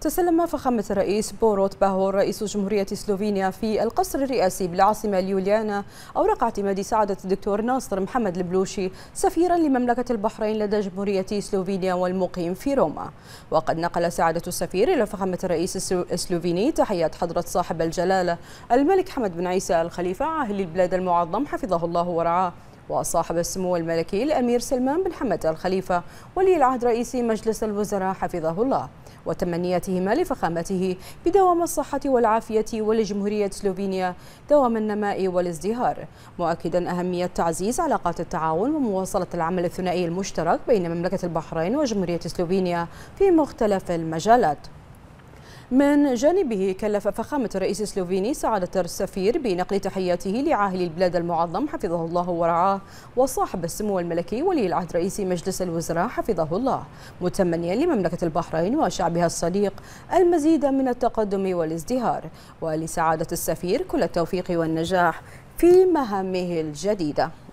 تسلم فخامة الرئيس بوروت باهور رئيس جمهورية سلوفينيا في القصر الرئاسي بالعاصمة اليوليانا أوراق اعتماد سعادة الدكتور ناصر محمد البلوشي سفيرا لمملكة البحرين لدى جمهورية سلوفينيا والمقيم في روما وقد نقل سعادة السفير إلى فخامة الرئيس السلوفيني تحيات حضرة صاحب الجلالة الملك حمد بن عيسى الخليفة عاهل البلاد المعظم حفظه الله ورعاه وصاحب السمو الملكي الأمير سلمان بن حمد الخليفة ولي العهد رئيس مجلس الوزراء حفظه الله وتمنياتهما لفخامته بدوام الصحة والعافية ولجمهورية سلوفينيا دوام النماء والازدهار مؤكدا أهمية تعزيز علاقات التعاون ومواصلة العمل الثنائي المشترك بين مملكة البحرين وجمهورية سلوفينيا في مختلف المجالات من جانبه كلف فخامة الرئيس السلوفيني سعادة السفير بنقل تحياته لعاهل البلاد المعظم حفظه الله ورعاه وصاحب السمو الملكي ولي العهد رئيس مجلس الوزراء حفظه الله متمنيا لمملكة البحرين وشعبها الصديق المزيد من التقدم والازدهار ولسعادة السفير كل التوفيق والنجاح في مهامه الجديدة